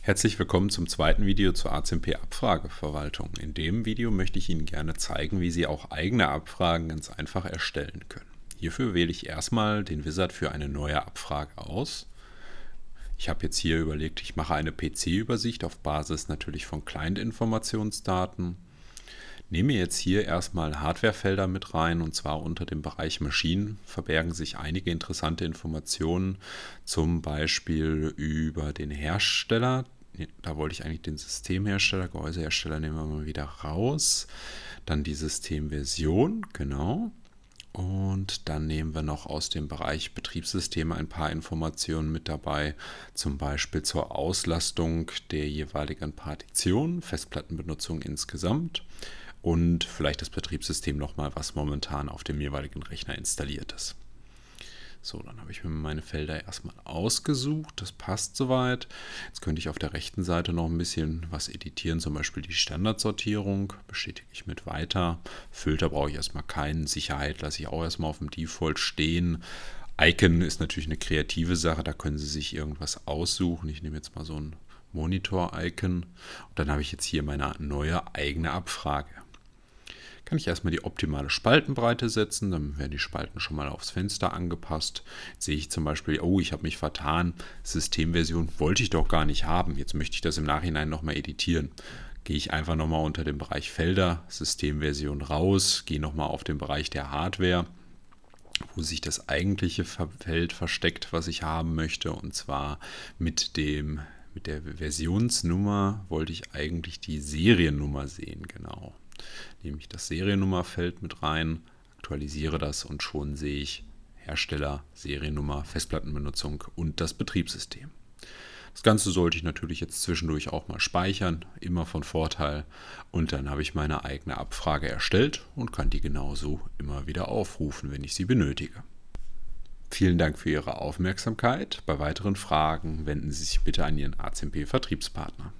Herzlich willkommen zum zweiten Video zur ACMP Abfrageverwaltung. In dem Video möchte ich Ihnen gerne zeigen, wie Sie auch eigene Abfragen ganz einfach erstellen können. Hierfür wähle ich erstmal den Wizard für eine neue Abfrage aus. Ich habe jetzt hier überlegt, ich mache eine PC-Übersicht auf Basis natürlich von Client-Informationsdaten nehme jetzt hier erstmal Hardwarefelder mit rein und zwar unter dem Bereich Maschinen verbergen sich einige interessante Informationen, zum Beispiel über den Hersteller. Da wollte ich eigentlich den Systemhersteller, Gehäusehersteller nehmen wir mal wieder raus. Dann die Systemversion, genau. Und dann nehmen wir noch aus dem Bereich Betriebssysteme ein paar Informationen mit dabei, zum Beispiel zur Auslastung der jeweiligen Partitionen, Festplattenbenutzung insgesamt und vielleicht das Betriebssystem nochmal, was momentan auf dem jeweiligen Rechner installiert ist. So, dann habe ich mir meine Felder erstmal ausgesucht. Das passt soweit. Jetzt könnte ich auf der rechten Seite noch ein bisschen was editieren, zum Beispiel die Standardsortierung. Bestätige ich mit weiter. Filter brauche ich erstmal keinen. Sicherheit lasse ich auch erstmal auf dem Default stehen. Icon ist natürlich eine kreative Sache, da können Sie sich irgendwas aussuchen. Ich nehme jetzt mal so ein Monitor-Icon. Und dann habe ich jetzt hier meine neue eigene Abfrage kann ich erstmal die optimale Spaltenbreite setzen. Dann werden die Spalten schon mal aufs Fenster angepasst. Jetzt sehe ich zum Beispiel, oh, ich habe mich vertan. Systemversion wollte ich doch gar nicht haben. Jetzt möchte ich das im Nachhinein nochmal editieren. Gehe ich einfach nochmal unter den Bereich Felder, Systemversion raus, gehe nochmal auf den Bereich der Hardware wo sich das eigentliche Feld versteckt, was ich haben möchte. Und zwar mit dem mit der Versionsnummer wollte ich eigentlich die Seriennummer sehen, genau nehme ich das Seriennummerfeld mit rein, aktualisiere das und schon sehe ich Hersteller, Seriennummer, Festplattenbenutzung und das Betriebssystem. Das Ganze sollte ich natürlich jetzt zwischendurch auch mal speichern, immer von Vorteil. Und dann habe ich meine eigene Abfrage erstellt und kann die genauso immer wieder aufrufen, wenn ich sie benötige. Vielen Dank für Ihre Aufmerksamkeit. Bei weiteren Fragen wenden Sie sich bitte an Ihren ACMP-Vertriebspartner.